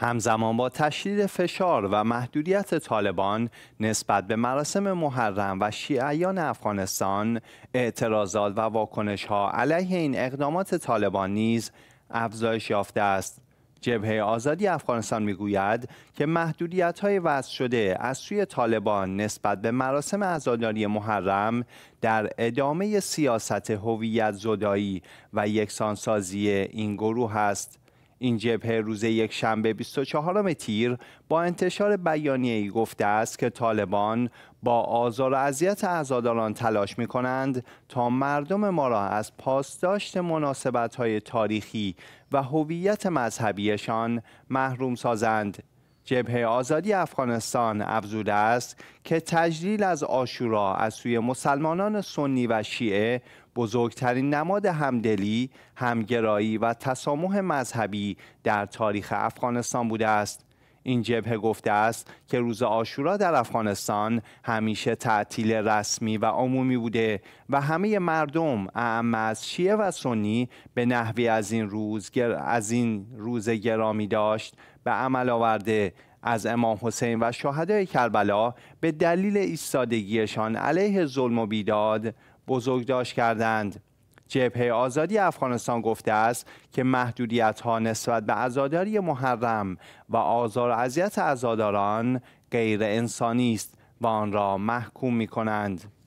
همزمان با تشدید فشار و محدودیت طالبان نسبت به مراسم محرم و شیعیان افغانستان اعتراضات و واکنش ها علیه این اقدامات طالبان نیز افزایش یافته است جبهه آزادی افغانستان میگوید که محدودیت های وضع شده از سوی طالبان نسبت به مراسم عزاداری محرم در ادامه سیاست هویت زدایی و یکسانسازی این گروه است این جبهه روز یک شنبه 24 تیر با انتشار ای گفته است که طالبان با آزار و اذیت عزاداران تلاش می کنند تا مردم ما را از پاسداشت مناسبت های تاریخی و هویت مذهبیشان محروم سازند جبهه آزادی افغانستان افزوده است که تجلیل از آشورا از سوی مسلمانان سنی و شیعه بزرگترین نماد همدلی، همگرایی و تسامح مذهبی در تاریخ افغانستان بوده است. این جبهه گفته است که روز آشورا در افغانستان همیشه تعطیل رسمی و عمومی بوده و همه مردم اعم از شیعه و سنی به نحوی از این روز از این روز گرامی داشت به عمل آورده از امام حسین و شهدای کربلا به دلیل ایستادگیشان علیه ظلم و بیداد بزرگداشت کردند جبهه آزادی افغانستان گفته است که محدودیت ها نسبت به عزاداری محرم و آزار و اذیت عزاداران غیر انسانی است و آن را محکوم می کنند.